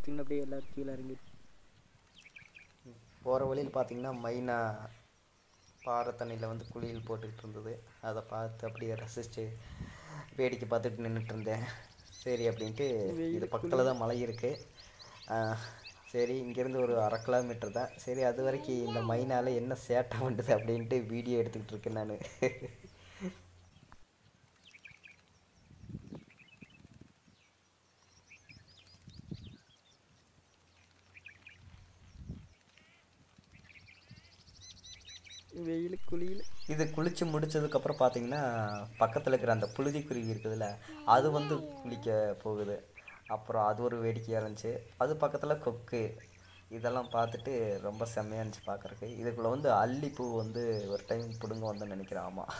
பார்த்தீங்கன்னா அப்படியே எல்லோரும் கீழே இறங்கி போகிற வழியில் பார்த்தீங்கன்னா மைனா பாறை தண்ணியில் வந்து குளியல் போட்டுக்கிட்டு இருந்தது அதை பார்த்து அப்படியே ரசித்து வேடிக்கை பார்த்துட்டு நின்றுட்டு இருந்தேன் சரி அப்படின்ட்டு இது பக்கத்தில் தான் மலை இருக்குது சரி இங்கேருந்து ஒரு அரை கிலோமீட்டர் தான் சரி அது வரைக்கும் இந்த மைனால் என்ன சேட்டை பண்ணுறது அப்படின்ட்டு வீடியோ எடுத்துக்கிட்டு இருக்கேன் நான் வெயில் குளியில் இது குளித்து முடிச்சதுக்கப்புறம் பார்த்தீங்கன்னா பக்கத்தில் இருக்கிற அந்த புழுதிக்குருவி இருக்குதுல்ல அது வந்து குளிக்க போகுது அப்புறம் அது ஒரு வேடிக்கையாக இருந்துச்சு அது பக்கத்தில் கொக்கு இதெல்லாம் பார்த்துட்டு ரொம்ப செம்மையாக இருந்துச்சு பார்க்குறக்கு இதுக்குள்ளே வந்து அல்லிப்பூ வந்து ஒரு டைம் பிடுங்க வந்து நினைக்கிறேன் ஆமாம்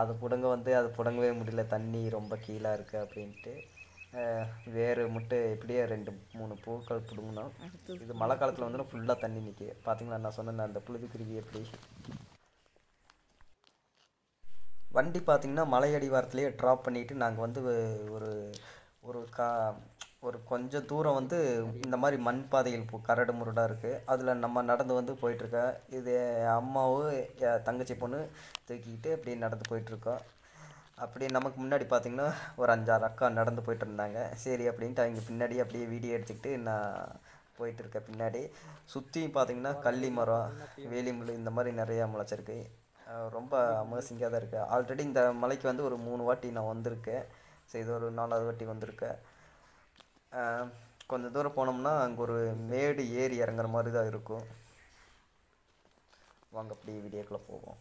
அது பிடுங்க வந்து அது பிடுங்கவே முடியல தண்ணி ரொம்ப கீழாக இருக்குது அப்படின்ட்டு வேறு முட்டை இப்படியே ரெண்டு மூணு பூக்கள் பிடுங்கணும் இது மழை காலத்தில் வந்து ஃபுல்லாக தண்ணி நிற்கி பார்த்தீங்களா நான் சொன்னேன் அந்த புழுதி குருவி எப்படி வண்டி பார்த்திங்கன்னா மலை அடிவாரத்துலேயே ட்ராப் பண்ணிவிட்டு நாங்கள் வந்து ஒரு ஒரு கா ஒரு கொஞ்சம் தூரம் வந்து இந்த மாதிரி மண் பாதையில் கரடு முரடாக இருக்குது அதில் நம்ம நடந்து வந்து போயிட்டுருக்க இது அம்மாவும் தங்கச்சி பொண்ணு தூக்கிக்கிட்டு அப்படியே நடந்து போயிட்டுருக்கோம் அப்படி நமக்கு முன்னாடி பார்த்திங்கன்னா ஒரு அஞ்சாறு அக்கா நடந்து போயிட்டு இருந்தாங்க சரி அப்படின்ட்டு அவங்க பின்னாடி அப்படியே வீடியோ எடுத்துக்கிட்டு நான் போயிட்டு இருக்க பின்னாடி சுற்றியும் பார்த்தீங்கன்னா கள்ளி மரம் முள் இந்த மாதிரி நிறையா முளைச்சிருக்கு ரொம்ப அமேசிங்காக தான் இருக்குது ஆல்ரெடி இந்த மலைக்கு வந்து ஒரு மூணு வாட்டி நான் வந்திருக்கேன் சரி இது ஒரு நாலாவது வாட்டி வந்திருக்கேன் கொஞ்சம் தூரம் போனோம்னா அங்கே ஒரு மேடு ஏறி இறங்குற மாதிரி தான் இருக்கும் வாங்க அப்படியே வீடியோக்குள்ளே போவோம்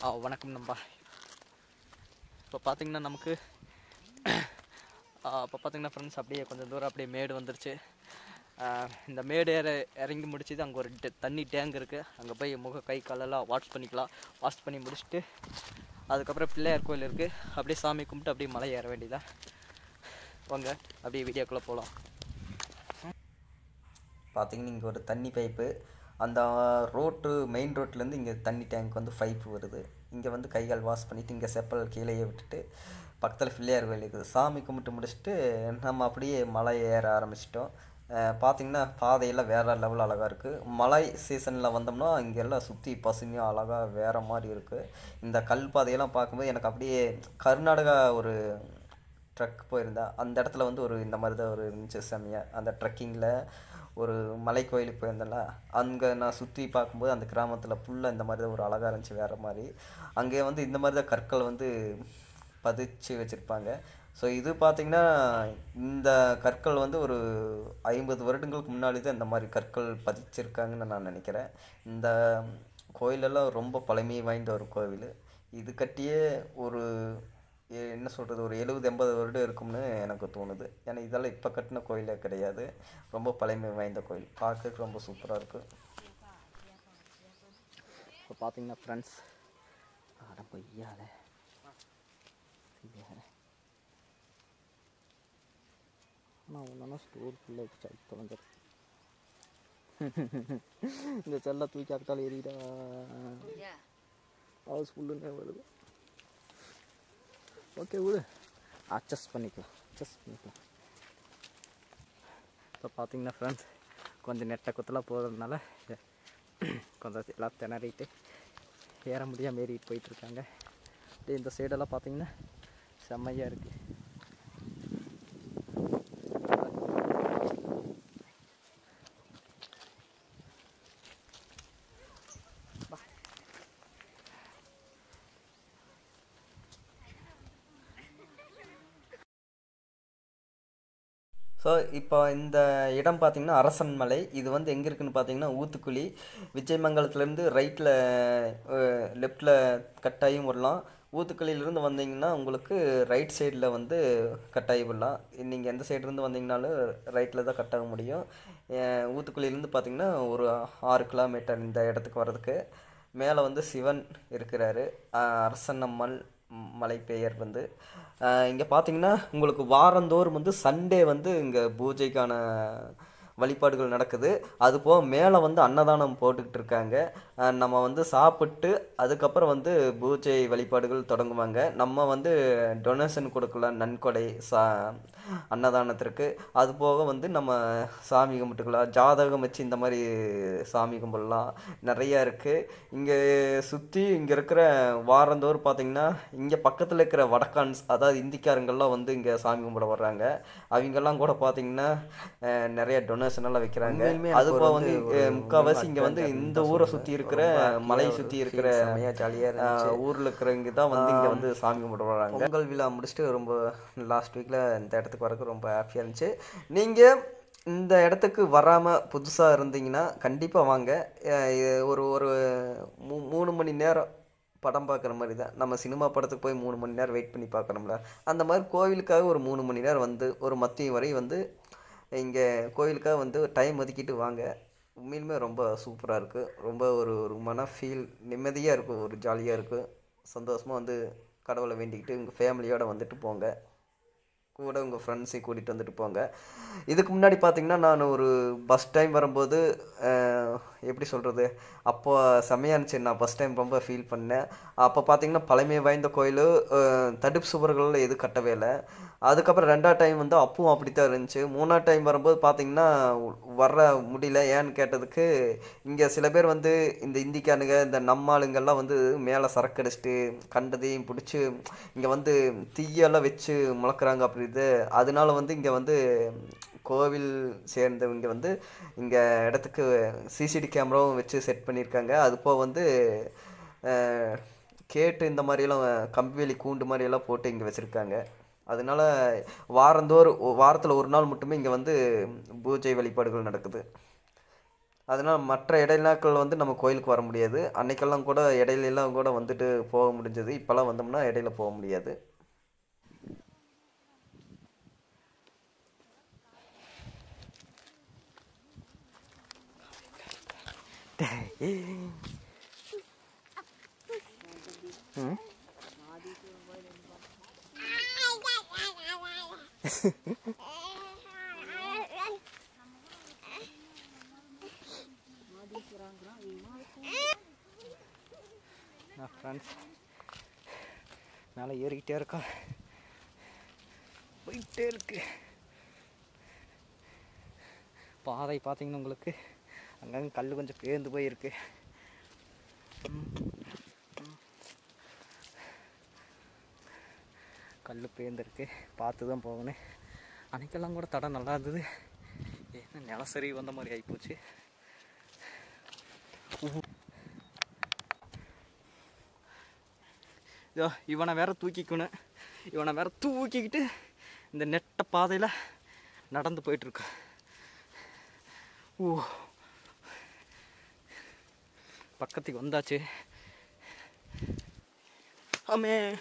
ஆ வணக்கம் நம்பா இப்போ பார்த்தீங்கன்னா நமக்கு அப்போ பார்த்தீங்கன்னா ஃப்ரெண்ட்ஸ் அப்படியே கொஞ்சம் தூரம் அப்படியே மேடு வந்துருச்சு இந்த மேடு ஏற இறங்கி முடிச்சது அங்கே ஒரு தண்ணி டேங்க் இருக்குது அங்கே போய் முக கை காலெல்லாம் வாஷ் பண்ணிக்கலாம் வாஷ் பண்ணி முடிச்சுட்டு அதுக்கப்புறம் பிள்ளையார் கோயில் இருக்குது அப்படியே சாமி கும்பிட்டு அப்படியே மலை ஏற வேண்டியதான் வாங்க அப்படியே வீடியோக்குள்ளே போகலாம் பார்த்திங்கன்னா இங்கே ஒரு தண்ணி பைப்பு அந்த ரோட்டு மெயின் ரோட்லேருந்து இங்கே தண்ணி டேங்க் வந்து பைப்பு வருது இங்கே வந்து கைகால் வாஷ் பண்ணிவிட்டு இங்கே செப்பல் கீழேயே விட்டுட்டு பக்கத்தில் பிள்ளையார் கோயில் இருக்குது சாமி கும்பிட்டு முடிச்சுட்டு நம்ம அப்படியே மலை ஏற ஆரம்பிச்சிட்டோம் பார்த்திங்கன்னா பாதையெல்லாம் வேறு லெவல் அழகாக இருக்குது மழை சீசனில் வந்தோம்னா இங்கெல்லாம் சுற்றி பசுமையும் அழகாக வேறு மாதிரி இருக்குது இந்த கல் பாதையெல்லாம் பார்க்கும்போது எனக்கு அப்படியே கர்நாடகா ஒரு ட்ரக் போயிருந்தேன் அந்த இடத்துல வந்து ஒரு இந்த மாதிரி தான் ஒரு இருந்துச்சு செம்மையாக அந்த ட்ரக்கிங்கில் ஒரு மலை கோயிலுக்கு அங்கே நான் சுற்றி பார்க்கும்போது அந்த கிராமத்தில் ஃபுல்லாக இந்த மாதிரி தான் ஒரு அழகாக இருந்துச்சு வேறு மாதிரி அங்கே வந்து இந்த மாதிரி தான் கற்கள் வந்து பதிச்சு வச்சுருப்பாங்க ஸோ இது பார்த்திங்கன்னா இந்த கற்கள் வந்து ஒரு ஐம்பது வருடங்களுக்கு முன்னாடி தான் இந்த மாதிரி கற்கள் பதிச்சிருக்காங்கன்னு நான் நினைக்கிறேன் இந்த கோயிலெல்லாம் ரொம்ப பழமை வாய்ந்த ஒரு கோவில் இது கட்டியே ஒரு என்ன சொல்கிறது ஒரு எழுபது எண்பது வருடம் இருக்கும்னு எனக்கு தோணுது ஏன்னா இதெல்லாம் இப்போ கட்டின கோயிலே கிடையாது ரொம்ப பழமை வாய்ந்த கோயில் பார்க்கறதுக்கு ரொம்ப சூப்பராக இருக்குது இப்போ பார்த்தீங்கன்னா ஃப்ரெண்ட்ஸ் ஆனால் இந்த செல்ல தூக்கி அக்கால் எரியா ஹவுஸ் ஃபுல்லுன்னு வருது ஓகே விடு அட்ஜஸ்ட் பண்ணிக்கலாம் அட்ஜஸ்ட் பண்ணிக்கலாம் இப்போ பார்த்தீங்கன்னா ஃப்ரெண்ட்ஸ் கொஞ்சம் நெட்டை குத்தலாக போகிறதுனால கொஞ்சம் எல்லாம் திணறிட்டு ஏற முடியாமல் ஏறிட்டு போயிட்டுருக்காங்க இந்த சைடெல்லாம் பார்த்தீங்கன்னா செம்மையாக இருக்குது ஸோ இப்போ இந்த இடம் பார்த்திங்கன்னா அரசன் மலை இது வந்து எங்கே இருக்குதுன்னு பார்த்தீங்கன்னா ஊத்துக்குழி விஜயமங்கலத்துலேருந்து ரைட்டில் லெஃப்டில் கட்டாயும் விடலாம் ஊத்துக்குழியிலேருந்து வந்தீங்கன்னா உங்களுக்கு ரைட் சைடில் வந்து கட்டாயி விடலாம் நீங்கள் எந்த சைட்லேருந்து வந்தீங்கனாலும் ரைட்டில் தான் கட்டாக முடியும் ஊத்துக்குழியிலேருந்து பார்த்திங்கன்னா ஒரு ஆறு கிலோமீட்டர் இந்த இடத்துக்கு வர்றதுக்கு மேலே வந்து சிவன் இருக்கிறாரு அரசன் அம்மன் மலை பெயர் வந்து இங்கே பார்த்தீங்கன்னா உங்களுக்கு வாரந்தோறும் வந்து சண்டே வந்து இங்கே பூஜைக்கான வழிபாடுகள் நடக்குது அதுபோக மேலே வந்து அன்னதானம் போட்டுக்கிட்டு இருக்காங்க நம்ம வந்து சாப்பிட்டு அதுக்கப்புறம் வந்து பூஜை வழிபாடுகள் தொடங்குவாங்க நம்ம வந்து டொனேஷன் கொடுக்கல நன்கொடை சா அன்னதானத்திற்கு அது போக வந்து நம்ம சாமி கும்பிட்டுக்கலாம் ஜாதகம் வச்சு இந்த மாதிரி சாமி கும்பிடலாம் நிறையா இருக்குது இங்கே சுற்றி இங்கே இருக்கிற வாரந்தோறும் பார்த்தீங்கன்னா இங்கே பக்கத்தில் இருக்கிற வடக்கான்ஸ் அதாவது இந்திக்காரங்கள்லாம் வந்து இங்கே சாமி கும்பிட வர்றாங்க அவங்கெல்லாம் கூட பார்த்தீங்கன்னா நிறைய டொனேஷன் எல்லாம் வைக்கிறாங்க அது போக வந்து முக்கால்வாசி இங்கே வந்து இந்த ஊரை சுற்றி இருக்கிற மலையை சுற்றி இருக்கிற ஜாலியாக ஊரில் இருக்கிறவங்க தான் வந்து இங்கே வந்து சாமி கும்பிட வர்றாங்க பொங்கல் விழா முடிச்சுட்டு ரொம்ப லாஸ்ட் வீக்கில் இந்த இடத்துக்கு இடத்துக்கு வரக்கு ரொம்ப ஹாப்பியாக இருந்துச்சு நீங்கள் இந்த இடத்துக்கு வராமல் புதுசாக இருந்தீங்கன்னா கண்டிப்பாக வாங்க ஒரு ஒரு மூ மூணு மணி நேரம் படம் பார்க்குற மாதிரி தான் நம்ம சினிமா படத்துக்கு போய் மூணு மணி நேரம் வெயிட் பண்ணி பார்க்குறோம்ல அந்த மாதிரி கோவிலுக்காக ஒரு மூணு மணி நேரம் வந்து ஒரு மத்தியம் வரை வந்து இங்கே கோவிலுக்காக வந்து டைம் ஒதுக்கிட்டு வாங்க உண்மையிலுமே ரொம்ப சூப்பராக இருக்குது ரொம்ப ஒரு ஒரு மன ஃபீல் நிம்மதியாக இருக்கும் ஒரு ஜாலியாக இருக்கும் சந்தோஷமாக வந்து கடவுளை வேண்டிக்கிட்டு உங்கள் ஃபேமிலியோடு வந்துட்டு போங்க கூட உங்கள் ஃப்ரெண்ட்ஸையும் கூட்டிகிட்டு வந்துட்டு போங்க இதுக்கு முன்னாடி பார்த்திங்கன்னா நான் ஒரு பஸ் டைம் வரும்போது எப்படி சொல்கிறது அப்போ செம்மையாக இருந்துச்சு நான் பஸ் டைம் ரொம்ப ஃபீல் பண்ணேன் அப்போ பார்த்திங்கன்னா பழமை வாய்ந்த கோயில் தடுப்பு சுவர்கள் எதுவும் கட்டவே இல்லை அதுக்கப்புறம் ரெண்டாவது டைம் வந்து அப்பவும் அப்படி தான் இருந்துச்சு மூணாவது டைம் வரும்போது பார்த்தீங்கன்னா வர முடியல ஏன்னு கேட்டதுக்கு இங்கே சில பேர் வந்து இந்த இந்திக்கானுங்க இந்த நம்மாளுங்கள்லாம் வந்து மேலே சரக்கு அடிச்சிட்டு கண்டதையும் பிடிச்சி இங்கே வந்து தீயெல்லாம் வச்சு முளக்குறாங்க அப்படிது அதனால வந்து இங்கே வந்து கோவில் சேர்ந்தவங்க வந்து இங்கே இடத்துக்கு சிசிடி கேமராவும் வச்சு செட் பண்ணியிருக்காங்க அதுபோக வந்து கேட்டு இந்த மாதிரியெல்லாம் கம்பி வேலி கூண்டு மாதிரியெல்லாம் போட்டு இங்கே வச்சுருக்காங்க அதனால வாரந்தோறும் வாரத்தில் ஒரு நாள் மட்டுமே இங்கே வந்து பூஜை வழிபாடுகள் நடக்குது அதனால் மற்ற இடைநாட்கள் வந்து நம்ம கோயிலுக்கு வர முடியாது அன்னைக்கெல்லாம் கூட இடையிலெல்லாம் கூட வந்துட்டு போக முடிஞ்சது இப்போல்லாம் வந்தோம்னா இடையில போக முடியாது ம் மேல மேலே ஏறிக்கிட்டே இருக்கோம் போயிட்டே இருக்கு பாதை பார்த்தீங்கன்னா உங்களுக்கு அங்கங்கே கல் கொஞ்சம் பேர்ந்து போயிருக்கு கல் பேர்ந்துருக்கு பார்த்து தான் போகணும் அன்றைக்கெல்லாம் கூட தடம் நல்லா இருந்தது ஏன்னா நிலசரி வந்த மாதிரி ஆகிப்போச்சு இதோ இவனை வேற தூக்கிக்கணும் இவனை வேற தூக்கிக்கிட்டு இந்த நெட்ட பாதையில் நடந்து போயிட்டுருக்கான் ஓ பக்கத்துக்கு வந்தாச்சு 아메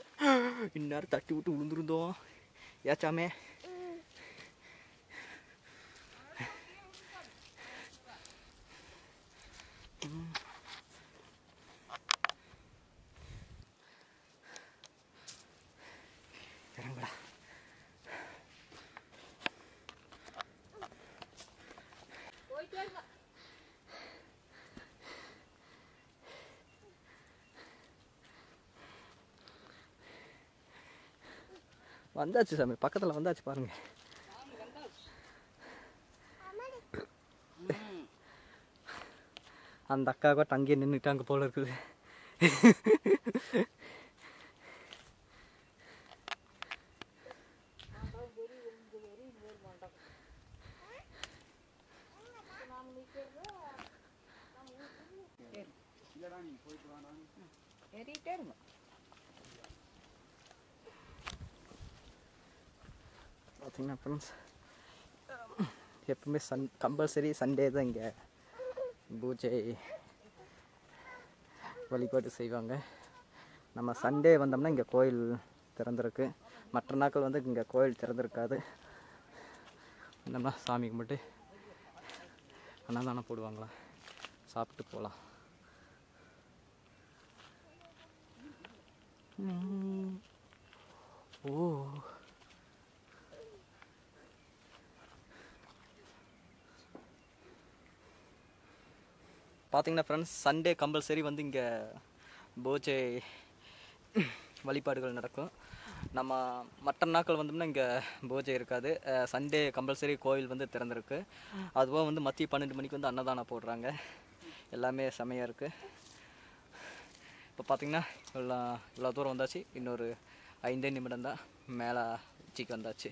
이나를 따띠고 또 울음들은 너 야짜메 வந்தாச்சு சாமி பக்கத்தில் வந்தாச்சு பாருங்க அந்த அக்கா கூட அங்கேயே நின்றுட்டாங்க போல இருக்குது ஏறிட்டே இருங்க பார்த்திங்கன்னா ஃப்ரெண்ட்ஸ் எப்பவுமே சன் கம்பல்சரி சண்டே தான் இங்கே பூஜை வழிபாடு செய்வாங்க நம்ம சண்டே வந்தோம்னா இங்கே கோயில் திறந்திருக்கு மற்ற நாட்கள் வந்து இங்கே கோயில் திறந்துருக்காது நம்ம சாமி கும்பிட்டு அன்னதானம் போடுவாங்களா சாப்பிட்டு போகலாம் ஓ பார்த்தீங்கன்னா ஃப்ரெண்ட்ஸ் சண்டே கம்பல்சரி வந்து இங்கே போஜை வழிபாடுகள் நடக்கும் நம்ம மற்ற நாட்கள் வந்தோம்னா இங்கே போஜை இருக்காது சண்டே கம்பல்சரி கோவில் வந்து திறந்திருக்கு அதுவும் வந்து மத்திய பன்னெண்டு மணிக்கு வந்து அன்னதானம் போடுறாங்க எல்லாமே செமையாக இருக்குது இப்போ பார்த்திங்கன்னா இவ்வளோ இவ்வளோ தூரம் வந்தாச்சு இன்னொரு ஐந்தே நிமிடம் தான் மேலே உச்சிக்கு வந்தாச்சு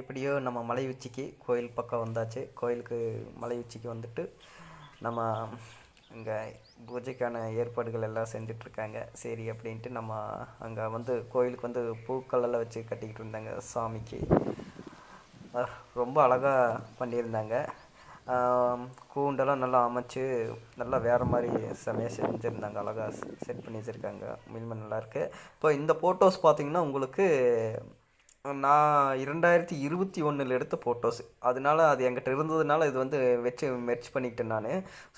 எப்படியோ நம்ம மலை உச்சிக்கு கோயில் பக்கம் வந்தாச்சு கோயிலுக்கு மலை உச்சிக்கு வந்துட்டு நம்ம இங்கே பூஜைக்கான ஏற்பாடுகள் எல்லாம் செஞ்சிட்ருக்காங்க சரி அப்படின்ட்டு நம்ம அங்கே வந்து கோயிலுக்கு வந்து பூக்கள்லாம் வச்சு கட்டிக்கிட்டு இருந்தாங்க சாமிக்கு ரொம்ப அழகாக பண்ணியிருந்தாங்க கூண்டெல்லாம் நல்லா அமைச்சு நல்லா வேறு மாதிரி செமையாக செஞ்சுருந்தாங்க அழகாக செட் பண்ணி வச்சுருக்காங்க மில்ம நல்லாயிருக்கு இப்போ இந்த ஃபோட்டோஸ் பார்த்திங்கன்னா உங்களுக்கு நான் இரண்டாயிரத்தி இருபத்தி ஒன்றில் எடுத்த ஃபோட்டோஸ் அதனால் அது என்கிட்ட இருந்ததுனால இது வந்து வச்சு மெர்ச் பண்ணிக்கிட்டேன் நான்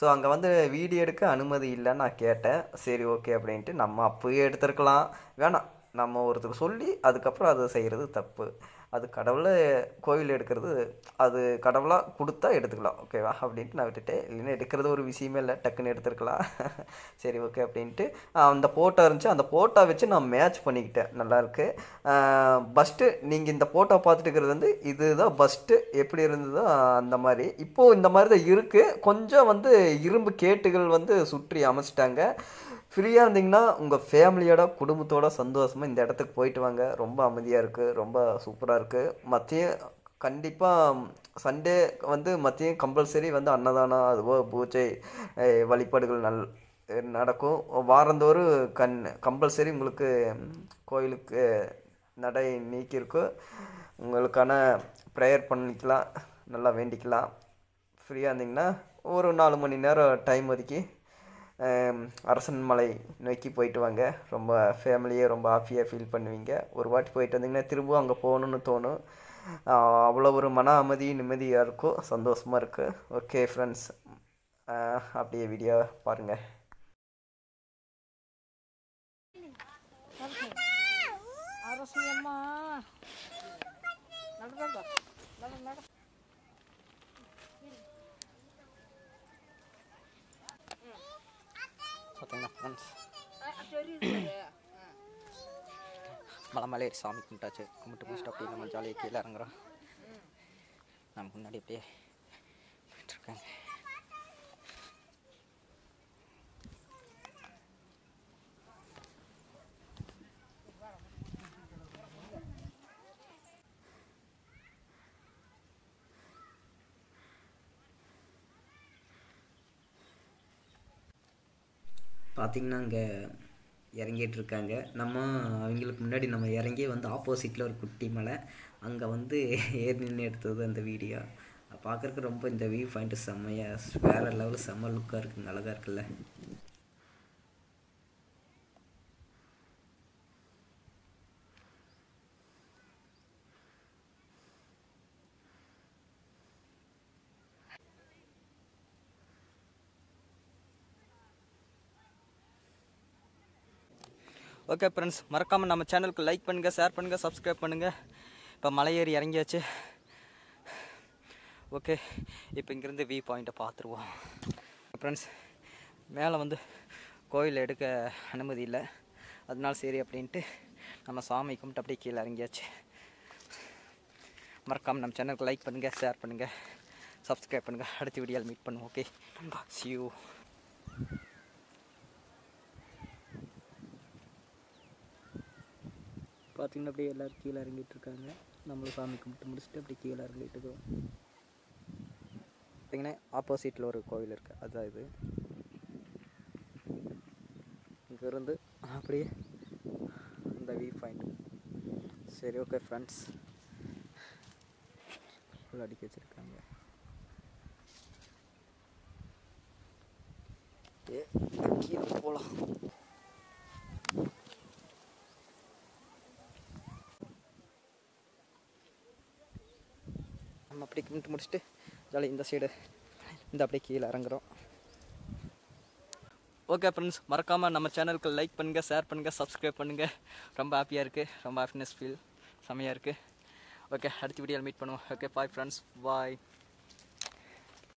ஸோ அங்கே வந்து வீடியோ எடுக்க அனுமதி இல்லைன்னு நான் கேட்டேன் சரி ஓகே அப்படின்ட்டு நம்ம அப்போயே எடுத்திருக்கலாம் வேணாம் நம்ம ஒருத்தருக்கு சொல்லி அதுக்கப்புறம் அதை செய்கிறது தப்பு அது கடவுளை கோயில் எடுக்கிறது அது கடவுளாக கொடுத்தா எடுத்துக்கலாம் ஓகேவா அப்படின்ட்டு நான் விட்டுட்டேன் இல்லைன்னா எடுக்கிறது ஒரு விஷயமே இல்லை டக்குன்னு எடுத்துருக்கலாம் சரி ஓகே அப்படின்ட்டு அந்த ஃபோட்டோ இருந்துச்சு அந்த போட்டோ வச்சு நான் மேட்ச் பண்ணிக்கிட்டேன் நல்லாயிருக்கு ஃபஸ்ட்டு நீங்கள் இந்த போட்டோ பார்த்துட்டு இருக்கிறது வந்து இதுதான் ஃபஸ்ட்டு எப்படி இருந்ததோ அந்த மாதிரி இப்போது இந்த மாதிரி தான் இருக்குது கொஞ்சம் வந்து இரும்பு கேட்டுகள் வந்து சுற்றி அமைச்சிட்டாங்க ஃப்ரீயாக இருந்தீங்கன்னா உங்கள் ஃபேமிலியோட குடும்பத்தோட சந்தோஷமாக இந்த இடத்துக்கு போயிட்டு வாங்க ரொம்ப அமைதியாக இருக்குது ரொம்ப சூப்பராக இருக்குது மத்திய கண்டிப்பாக சண்டே வந்து மத்தியம் கம்பல்சரி வந்து அன்னதானம் அதுவோ பூஜை வழிபாடுகள் நல் நடக்கும் வாரந்தோறும் கண் கம்பல்சரி உங்களுக்கு கோயிலுக்கு நடை நீக்கியிருக்கும் உங்களுக்கான ப்ரேயர் பண்ணிக்கலாம் நல்லா வேண்டிக்கலாம் ஃப்ரீயாக இருந்தீங்கன்னா ஒரு நாலு மணி நேரம் டைம் ஒதுக்கி அரசன் மலை நோக்கி போயிட்டு வாங்க ரொம்ப ஃபேமிலியே ரொம்ப ஹாப்பியாக ஃபீல் பண்ணுவீங்க ஒரு வாட்டி போயிட்டு வந்தீங்கன்னா திரும்பவும் அங்கே போகணுன்னு தோணும் அவ்வளோ ஒரு மன அமைதி நிம்மதியாக இருக்கும் சந்தோஷமாக இருக்குது ஓகே ஃப்ரெண்ட்ஸ் அப்படியே வீடியோ பாருங்கள் அரசு அம்மா நடந்தா நட நட மலை மேலே சாமி கும்பிட்டாச்சு கும்பிட்டு கும்பிட்டு அப்படியே நம்ம ஜாலியாக கீழே இறங்குறோம் நமக்கு முன்னாடி அப்படியே இருக்காங்க பார்த்திங்கன்னா அங்கே இறங்கிட்டு இருக்காங்க நம்ம அவங்களுக்கு முன்னாடி நம்ம இறங்கி வந்து ஆப்போசிட்டில் ஒரு குட்டி மலை அங்கே வந்து ஏறி நின்று எடுத்தது அந்த வீடியோ பார்க்குறக்கு ரொம்ப இந்த வியூ பாயிண்ட்டு செம்மையாக வேறு லெவலில் செம்ம லுக்காக இருக்குங்க அழகாக இருக்குல்ல ஓகே ஃப்ரெண்ட்ஸ் மறக்காமல் நம்ம சேனலுக்கு லைக் பண்ணுங்கள் ஷேர் பண்ணுங்கள் சப்ஸ்கிரைப் பண்ணுங்கள் இப்போ மலையேறி இறங்கியாச்சு ஓகே இப்போ இங்கேருந்து வியூ பாயிண்ட்டை பார்த்துருவோம் ஃப்ரெண்ட்ஸ் மேலே வந்து கோயில் எடுக்க அனுமதி இல்லை அதனால சரி அப்படின்ட்டு நம்ம சாமி கும்பிட்டு அப்படியே கீழே இறங்கியாச்சு மறக்காமல் நம்ம சேனலுக்கு லைக் பண்ணுங்கள் ஷேர் பண்ணுங்கள் சப்ஸ்கிரைப் பண்ணுங்கள் அடுத்த வீடியோவில் மீட் பண்ணுவோம் ஓகே சியூ பார்த்திங்கன்னா அப்படியே எல்லோரும் கீழே இறங்கிட்டு இருக்காங்க நம்மளும் சாமி கும்பிட்டு முடிச்சுட்டு அப்படியே கீழே இறங்கிட்டு இருக்கோம் பார்த்தீங்கன்னா ஆப்போசிட்டில் ஒரு கோவில் இருக்குது அதுதான் இது இங்கேருந்து அப்படியே அந்த வியூ பாயிண்ட் சரி ஓகே ஃப்ரெண்ட்ஸ் ஃபுல் அடிக்க வச்சுருக்காங்க ஏ கீழே போகலாம் பண்ணிட்டு முடிச்சுட்டு ஜாலி இந்த சைடு இந்த அப்படியே கீழே இறங்குறோம் ஓகே ஃப்ரெண்ட்ஸ் மறக்காமல் நம்ம சேனலுக்கு லைக் பண்ணுங்கள் ஷேர் பண்ணுங்கள் சப்ஸ்கிரைப் பண்ணுங்கள் ரொம்ப ஹாப்பியாக இருக்குது ரொம்ப ஹாப்பினஸ் ஃபீல் செம்மையாக இருக்குது ஓகே அடுத்த வீடியோவில் மீட் பண்ணுவோம் ஓகே பாய் ஃப்ரெண்ட்ஸ் பாய்